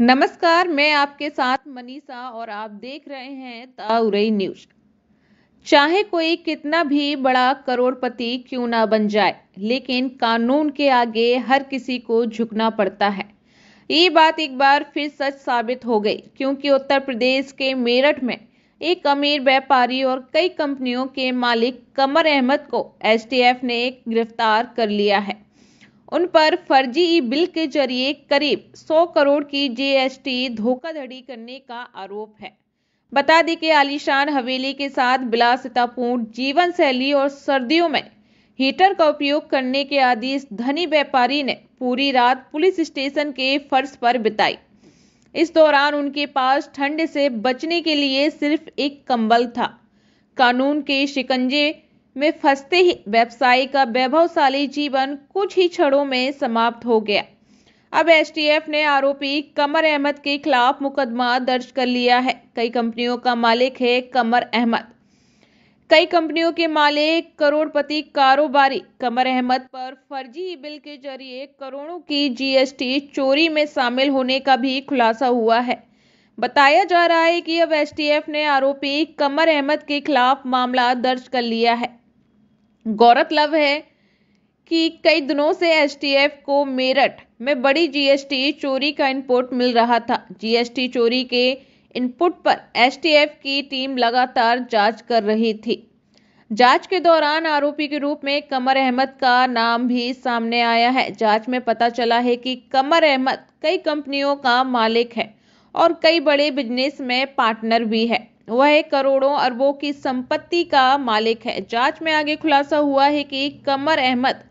नमस्कार मैं आपके साथ मनीषा और आप देख रहे हैं ताउरई न्यूज चाहे कोई कितना भी बड़ा करोड़पति क्यों ना बन जाए लेकिन कानून के आगे हर किसी को झुकना पड़ता है ये बात एक बार फिर सच साबित हो गई क्योंकि उत्तर प्रदेश के मेरठ में एक अमीर व्यापारी और कई कंपनियों के मालिक कमर अहमद को एसटीएफ ने गिरफ्तार कर लिया है उन पर फर्जी ई बिल के जरिए करीब 100 करोड़ की जीएसटी धोखाधड़ी करने का आरोप है बता दें कि आलीशान हवेली के साथ विलासितापूर्ण जीवन शैली और सर्दियों में हीटर का उपयोग करने के आदेश धनी व्यापारी ने पूरी रात पुलिस स्टेशन के फर्श पर बिताई इस दौरान उनके पास ठंड से बचने के लिए सिर्फ एक कंबल था कानून के शिकंजे में फंसते ही व्यवसायी का वैभवशाली जीवन कुछ ही क्षणों में समाप्त हो गया अब एस ने आरोपी कमर अहमद के खिलाफ मुकदमा दर्ज कर लिया है कई कंपनियों का मालिक है कमर अहमद कई कंपनियों के मालिक करोड़पति कारोबारी कमर अहमद पर फर्जी बिल के जरिए करोड़ों की जीएसटी चोरी में शामिल होने का भी खुलासा हुआ है बताया जा रहा है कि अब एस ने आरोपी कमर अहमद के खिलाफ मामला दर्ज कर लिया है गौरतलब है कि कई दिनों से एसटीएफ को मेरठ में बड़ी जीएसटी चोरी का इनपुट मिल रहा था जीएसटी चोरी के इनपुट पर एसटीएफ की टीम लगातार जांच कर रही थी जांच के दौरान आरोपी के रूप में कमर अहमद का नाम भी सामने आया है जांच में पता चला है कि कमर अहमद कई कंपनियों का मालिक है और कई बड़े बिजनेस में पार्टनर भी है वह करोड़ों अरबों की संपत्ति का मालिक है जांच में आगे खुलासा हुआ है कि कमर अहमद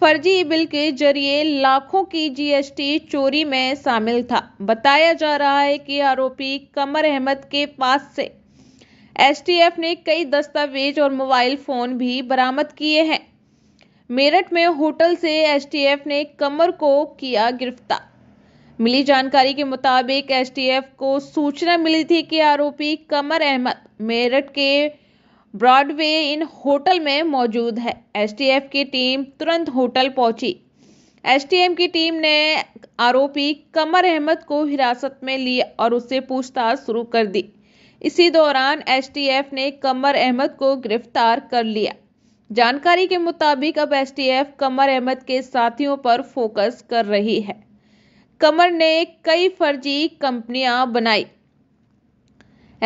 फर्जी बिल के जरिए लाखों की जीएसटी चोरी में शामिल था बताया जा रहा है कि आरोपी कमर अहमद के पास से एसटीएफ ने कई दस्तावेज और मोबाइल फोन भी बरामद किए हैं मेरठ में होटल से एसटीएफ ने कमर को किया गिरफ्तार मिली जानकारी के मुताबिक एसटीएफ को सूचना मिली थी कि आरोपी कमर अहमद मेरठ के ब्रॉडवे इन होटल में मौजूद है एसटीएफ की टीम तुरंत होटल पहुंची एसटीएम की टीम ने आरोपी कमर अहमद को हिरासत में लिया और उससे पूछताछ शुरू कर दी इसी दौरान एसटीएफ ने कमर अहमद को गिरफ्तार कर लिया जानकारी के मुताबिक अब एसटीएफ कमर अहमद के साथियों पर फोकस कर रही है कमर ने कई फर्जी कंपनियां बनाई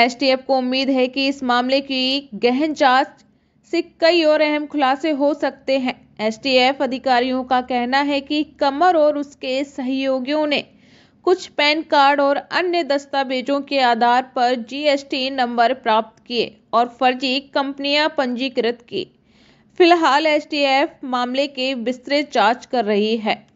एसटीएफ को उम्मीद है कि इस मामले की गहन जांच से कई और अहम खुलासे हो सकते हैं एसटीएफ अधिकारियों का कहना है कि कमर और उसके सहयोगियों ने कुछ पैन कार्ड और अन्य दस्तावेजों के आधार पर जीएसटी नंबर प्राप्त किए और फर्जी कंपनियां पंजीकृत की फिलहाल एसटीएफ मामले की विस्तृत जांच कर रही है